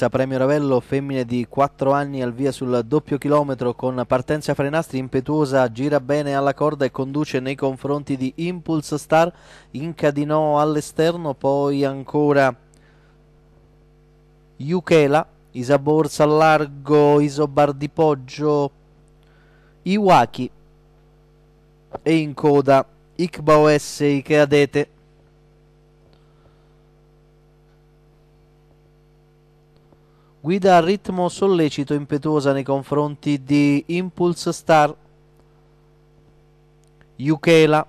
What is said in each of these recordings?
corsa Premio Ravello femmine di 4 anni al via sul doppio chilometro con partenza fra i nastri impetuosa gira bene alla corda e conduce nei confronti di Impulse Star incadinò all'esterno poi ancora Iuchela Isaborsa al largo Isobar di Poggio Iwaki e in coda Ikbao S Ikeadete guida a ritmo sollecito impetuosa nei confronti di Impulse Star, Yukela,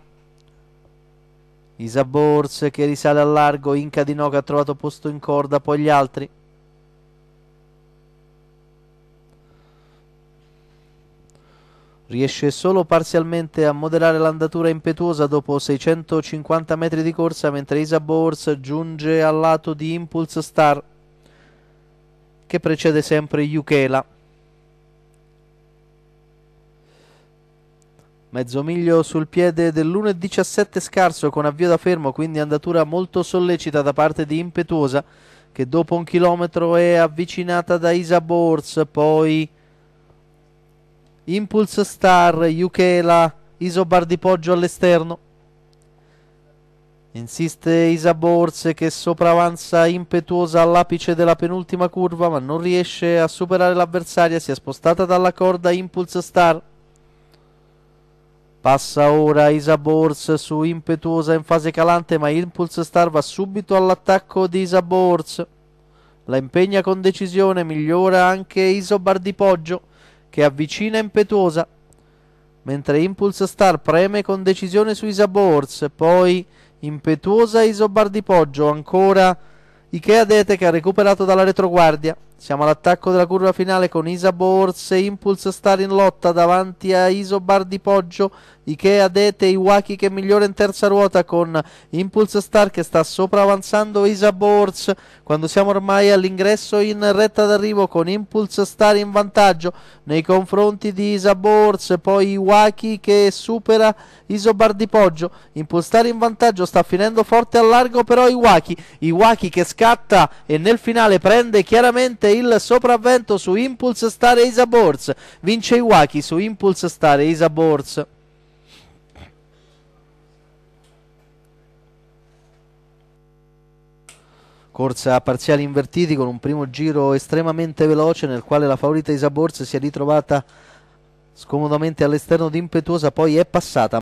Isaborz che risale al largo, Inca di Noca ha trovato posto in corda, poi gli altri. Riesce solo parzialmente a moderare l'andatura impetuosa dopo 650 metri di corsa mentre Isaborz giunge al lato di Impulse Star che precede sempre Juchela. Mezzo miglio sul piede dell'1.17 scarso con avvio da fermo, quindi andatura molto sollecita da parte di Impetuosa che dopo un chilometro è avvicinata da Isabors, poi Impulse Star, Juchela, Isobar di Poggio all'esterno. Insiste Isaborse che sopravanza impetuosa all'apice della penultima curva ma non riesce a superare l'avversaria, si è spostata dalla corda Impulse Star. Passa ora Isaborse su impetuosa in fase calante ma Impulse Star va subito all'attacco di Isaborse. La impegna con decisione, migliora anche Isobar di Poggio che avvicina impetuosa. Mentre Impulse Star preme con decisione su Isaborse, poi Impetuosa Isobar di Poggio, ancora Ikea Dete che ha recuperato dalla retroguardia. Siamo all'attacco della curva finale con Isabor Orse, Impulse Star in lotta davanti a Isobar di Poggio, Ikea Dete, Iwaki che migliora in terza ruota con Impulse Star che sta sopravanzando Isabor Orse. Quando siamo ormai all'ingresso in retta d'arrivo con Impulse Star in vantaggio nei confronti di Isabor Orse, poi Iwaki che supera Isobar di Poggio. Impulse Star in vantaggio sta finendo forte al largo però Iwaki, Iwaki che scatta e nel finale prende chiaramente il sopravvento su Impulse Star Eisa Boards. Vince Iwaki su Impulse Star Eisa Boards. corsa a parziali invertiti con un primo giro estremamente veloce nel quale la favorita Isaborz si è ritrovata scomodamente all'esterno di Impetuosa, poi è passata.